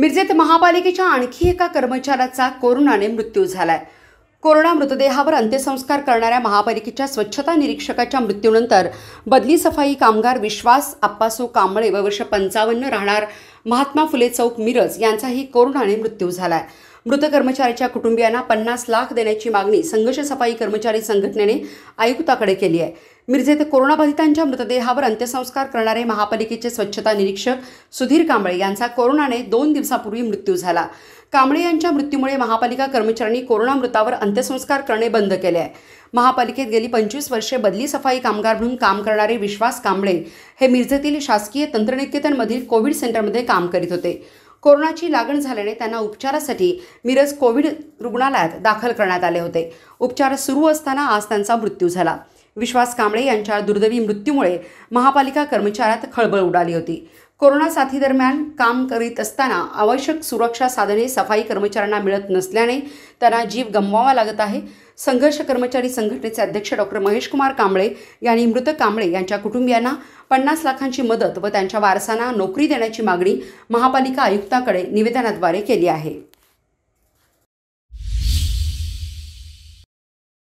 मिरजेत महापालिकेच्या आणखी एका कर्मचाऱ्याचा कोरोनाने मृत्यू झालाय कोरोना मृतदेहावर अंत्यसंस्कार करणाऱ्या महापालिकेच्या स्वच्छता निरीक्षकाच्या मृत्यूनंतर बदली सफाई कामगार विश्वास आप्पासो कांबळे व वर्ष पंचावन्न राहणार महात्मा फुले चौक मिरज यांचाही कोरोनाने मृत्यू झालाय मृत कर्मचाऱ्याच्या कुटुंबियांना पन्नास लाख देण्याची मागणी संघर्ष सफाई कर्मचारी संघटनेने आयुक्ताकडे केली आहे मिरजेत कोरोनाबाधितांच्या मृतदेहावर अंत्यसंस्कार करणारे महापालिकेचे स्वच्छता निरीक्षक सुधीर कांबळे यांचा कोरोनाने दोन दिवसापूर्वी मृत्यू झाला कांबळे यांच्या मृत्यूमुळे महापालिका कर्मचाऱ्यांनी कोरोना मृतावर अंत्यसंस्कार करणे बंद केले आहे महापालिकेत गेली पंचवीस वर्षे बदली सफाई कामगार म्हणून काम करणारे विश्वास कांबळे हे मिरजेतील शासकीय तंत्रनिकेतनमधील कोविड सेंटरमध्ये काम करीत होते कोरोनाची लागण झाल्याने त्यांना उपचारासाठी मिरज कोविड रुग्णालयात दाखल करण्यात आले होते उपचार सुरू असताना आज त्यांचा मृत्यू झाला विश्वास कांबळे यांच्या दुर्दैवी मृत्यूमुळे महापालिका कर्मचाऱ्यात खळबळ उडाली होती कोरोना साथीदरम्यान काम करीत असताना आवश्यक सुरक्षा साधने सफाई कर्मचाऱ्यांना मिळत नसल्याने त्यांना जीव गमवावा लागत आहे संघर्ष कर्मचारी संघटनेचे अध्यक्ष डॉक्टर महेशकुमार कांबळे यांनी मृत कांबळे यांच्या कुटुंबियांना पन्नास लाखांची मदत व त्यांच्या वारसांना नोकरी देण्याची मागणी महापालिका आयुक्ताकडे निवेदनाद्वारे केली आहे